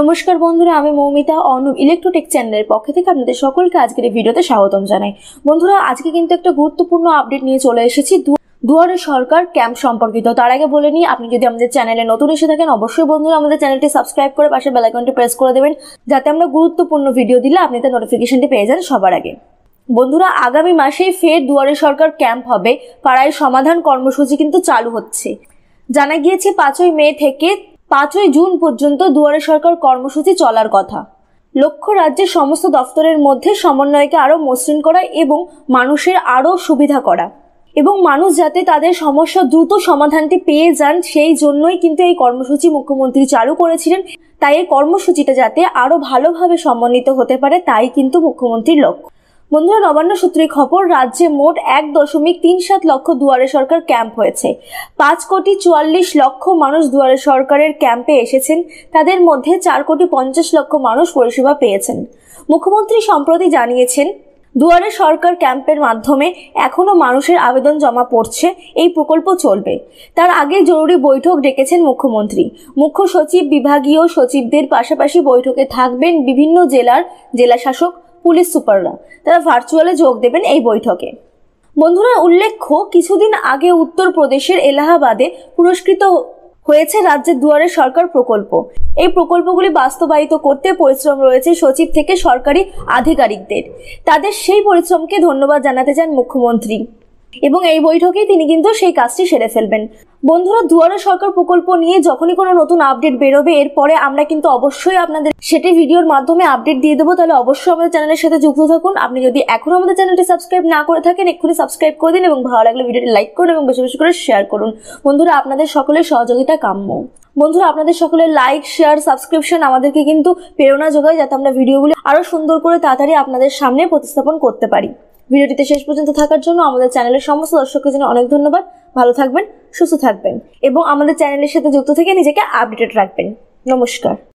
নমস্কার বন্ধুরা আমি মৌমিতা অর্ণব ইলেকট্রোটেক চ্যানেলের পক্ষ থেকে আপনাদের সকলকে আজকের এই ভিডিওতে স্বাগতম জানাই বন্ধুরা আজকে কিন্তু একটা গুরুত্বপূর্ণ আপডেট নিয়ে চলে এসেছি দুয়ারে সরকার ক্যাম্প সম্পর্কিত তার আগে বলে নিই আপনি যদি আমাদের চ্যানেলে নতুন এসে থাকেন অবশ্যই বন্ধুরা আমাদের চ্যানেলটি সাবস্ক্রাইব করে পাশে বেলাইকনটি প্রেস করে দেবেন যাতে আমরা গুরুত্বপূর্ণ ভিডিও দিলে আপনি তার নোটিফিকেশনটি পেয়ে যান সবার আগে বন্ধুরা আগামী মাসেই ফের দুয়ারে সরকার ক্যাম্প হবে পাড়ায় সমাধান কর্মসূচি কিন্তু চালু হচ্ছে জানা গিয়েছে পাঁচই মে থেকে পাঁচই জুন পর্যন্ত দুয়ারে সরকার কর্মসূচি চলার কথা লক্ষ্য রাজ্যের সমস্ত দফতরের মধ্যে সমন্বয়কে আরও মসৃণ করা এবং মানুষের আরও সুবিধা করা এবং মানুষ যাতে তাদের সমস্যা দ্রুত সমাধানটি পেয়ে যান সেই জন্যই কিন্তু এই কর্মসূচি মুখ্যমন্ত্রী চালু করেছিলেন তাই এই কর্মসূচিটা যাতে আরও ভালোভাবে সমন্বিত হতে পারে তাই কিন্তু মুখ্যমন্ত্রীর লক্ষ্য বন্ধুরা নবান্ন সূত্রে খবর রাজ্যে মোট এক দশমিক তিন সাত লক্ষ দুয়ারে সরকার ক্যাম্প হয়েছে পাঁচ কোটি চুয়াল্লিশ লক্ষ মানুষ দুয়ারে সরকারের ক্যাম্পে এসেছেন তাদের মধ্যে চার কোটি পঞ্চাশ লক্ষ মানুষ পরিষেবা পেয়েছেন মুখ্যমন্ত্রী সম্প্রতি জানিয়েছেন দুয়ারে সরকার ক্যাম্পের মাধ্যমে এখনও মানুষের আবেদন জমা পড়ছে এই প্রকল্প চলবে তার আগে জরুরি বৈঠক ডেকেছেন মুখ্যমন্ত্রী মুখ্য সচিব বিভাগীয় সচিবদের পাশাপাশি বৈঠকে থাকবেন বিভিন্ন জেলার জেলাশাসক পুলিশ সুপাররা তারা ভার্চুয়ালে যোগ দেবেন এই বৈঠকে বন্ধুরা উল্লেখ্য কিছুদিন আগে উত্তরপ্রদেশের এলাহাবাদে পুরস্কৃত হয়েছে রাজ্যের দুয়ারে সরকার প্রকল্প এই প্রকল্পগুলি বাস্তবায়িত করতে পরিশ্রম রয়েছে সচিব থেকে সরকারি আধিকারিকদের তাদের সেই পরিশ্রমকে ধন্যবাদ জানাতে চান মুখ্যমন্ত্রী এবং এই বৈঠকেই তিনি কিন্তু সেই কাজটি সেরে ফেলবেন বন্ধুরা দুয়ারে সরকার প্রকল্প নিয়ে যখনই কোনো নতুন আপডেট বেরোবে এরপরে আমরা কিন্তু অবশ্যই আপনাদের সেটি ভিডিওর মাধ্যমে আপডেট দিয়ে দেবো তাহলে অবশ্যই আমাদের চ্যানেলের সাথে যুক্ত থাকুন আপনি যদি এখনও আমাদের চ্যানেলটি সাবস্ক্রাইব না করে থাকেন এক্ষুনি সাবস্ক্রাইব করে দিন এবং ভালো লাগলে ভিডিওটি লাইক করুন এবং বেশি বেশি করে শেয়ার করুন বন্ধুরা আপনাদের সকলের সহযোগিতা কাম্য বন্ধুরা আপনাদের সকলের লাইক শেয়ার সাবস্ক্রিপশন আমাদেরকে কিন্তু প্রেরণা যোগায় যাতে আমরা ভিডিওগুলি আরও সুন্দর করে তাড়াতাড়ি আপনাদের সামনে প্রতিস্থাপন করতে পারি ভিডিওটিতে শেষ পর্যন্ত থাকার জন্য আমাদের চ্যানেলের সমস্ত দর্শকদের জন্য অনেক ধন্যবাদ ভালো থাকবেন সুস্থ থাকবেন এবং আমাদের চ্যানেলের সাথে যুক্ত থেকে নিজেকে আপডেটেড রাখবেন নমস্কার